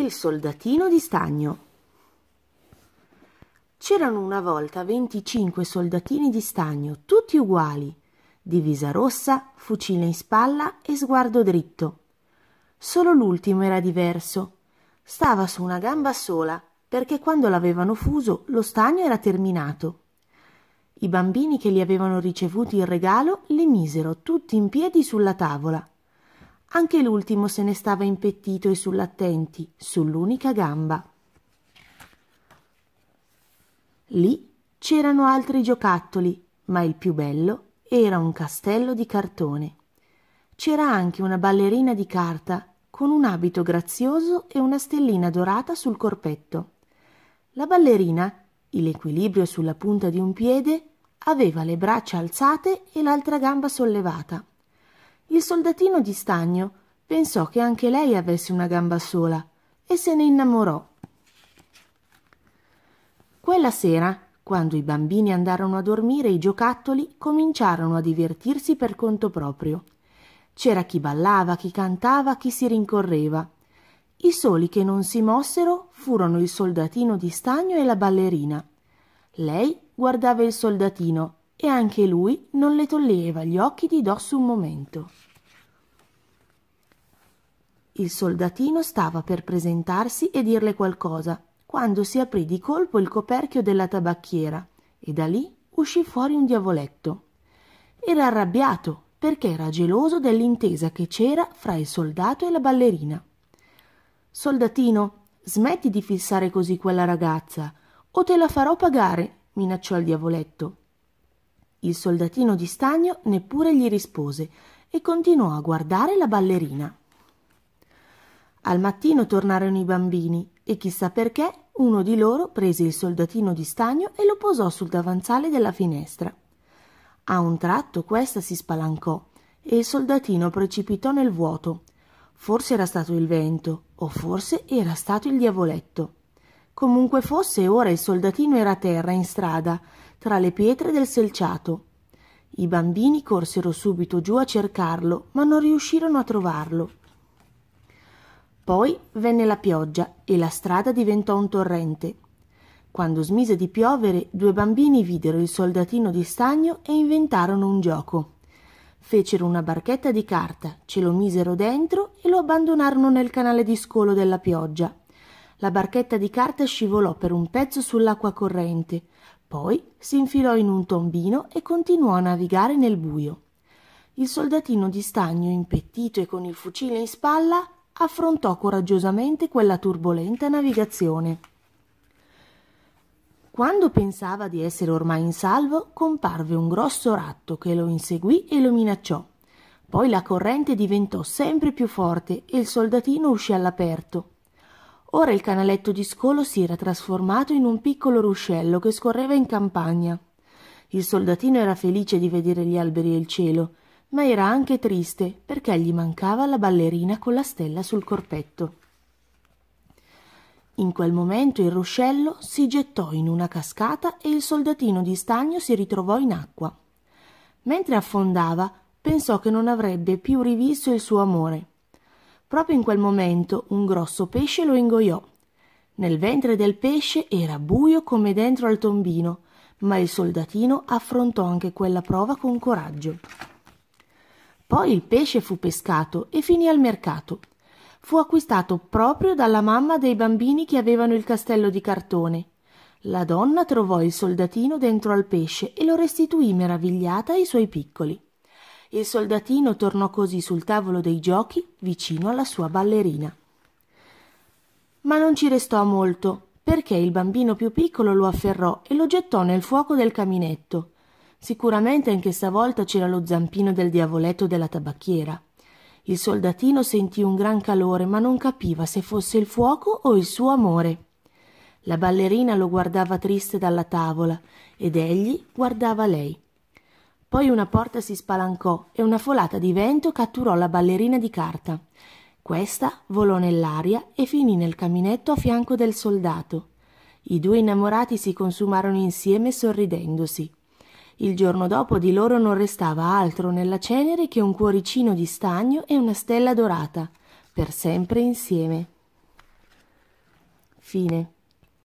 Il soldatino di stagno. C'erano una volta 25 soldatini di stagno, tutti uguali, divisa rossa, fucile in spalla e sguardo dritto. Solo l'ultimo era diverso. Stava su una gamba sola, perché quando l'avevano fuso lo stagno era terminato. I bambini che li avevano ricevuti in regalo li misero tutti in piedi sulla tavola anche l'ultimo se ne stava impettito e sull'attenti, sull'unica gamba. Lì c'erano altri giocattoli, ma il più bello era un castello di cartone. C'era anche una ballerina di carta con un abito grazioso e una stellina dorata sul corpetto. La ballerina, in equilibrio sulla punta di un piede, aveva le braccia alzate e l'altra gamba sollevata il soldatino di stagno pensò che anche lei avesse una gamba sola e se ne innamorò. Quella sera, quando i bambini andarono a dormire, i giocattoli cominciarono a divertirsi per conto proprio. C'era chi ballava, chi cantava, chi si rincorreva. I soli che non si mossero furono il soldatino di stagno e la ballerina. Lei guardava il soldatino e anche lui non le toglieva gli occhi di dosso un momento. Il soldatino stava per presentarsi e dirle qualcosa, quando si aprì di colpo il coperchio della tabacchiera e da lì uscì fuori un diavoletto. Era arrabbiato perché era geloso dell'intesa che c'era fra il soldato e la ballerina. Soldatino, smetti di fissare così quella ragazza, o te la farò pagare, minacciò il diavoletto. Il soldatino di stagno neppure gli rispose e continuò a guardare la ballerina. Al mattino tornarono i bambini e chissà perché uno di loro prese il soldatino di stagno e lo posò sul davanzale della finestra. A un tratto questa si spalancò e il soldatino precipitò nel vuoto. Forse era stato il vento o forse era stato il diavoletto. Comunque fosse, ora il soldatino era a terra, in strada, tra le pietre del selciato. I bambini corsero subito giù a cercarlo, ma non riuscirono a trovarlo. Poi venne la pioggia e la strada diventò un torrente. Quando smise di piovere, due bambini videro il soldatino di stagno e inventarono un gioco. Fecero una barchetta di carta, ce lo misero dentro e lo abbandonarono nel canale di scolo della pioggia. La barchetta di carta scivolò per un pezzo sull'acqua corrente, poi si infilò in un tombino e continuò a navigare nel buio. Il soldatino di stagno, impettito e con il fucile in spalla, affrontò coraggiosamente quella turbolenta navigazione. Quando pensava di essere ormai in salvo, comparve un grosso ratto che lo inseguì e lo minacciò. poi la corrente diventò sempre più forte e il soldatino uscì all'aperto. Ora il canaletto di scolo si era trasformato in un piccolo ruscello che scorreva in campagna. Il soldatino era felice di vedere gli alberi e il cielo, ma era anche triste perché gli mancava la ballerina con la stella sul corpetto. In quel momento il ruscello si gettò in una cascata e il soldatino di stagno si ritrovò in acqua. Mentre affondava, pensò che non avrebbe più rivisto il suo amore. Proprio in quel momento un grosso pesce lo ingoiò. Nel ventre del pesce era buio come dentro al tombino, ma il soldatino affrontò anche quella prova con coraggio. Poi il pesce fu pescato e finì al mercato. Fu acquistato proprio dalla mamma dei bambini che avevano il castello di cartone. La donna trovò il soldatino dentro al pesce e lo restituì meravigliata ai suoi piccoli. Il soldatino tornò così sul tavolo dei giochi vicino alla sua ballerina. Ma non ci restò molto, perché il bambino più piccolo lo afferrò e lo gettò nel fuoco del caminetto. Sicuramente anche stavolta c'era lo zampino del diavoletto della tabacchiera. Il soldatino sentì un gran calore, ma non capiva se fosse il fuoco o il suo amore. La ballerina lo guardava triste dalla tavola ed egli guardava lei. Poi una porta si spalancò e una folata di vento catturò la ballerina di carta. Questa volò nell'aria e finì nel caminetto a fianco del soldato. I due innamorati si consumarono insieme sorridendosi. Il giorno dopo di loro non restava altro nella cenere che un cuoricino di stagno e una stella dorata, per sempre insieme. Fine.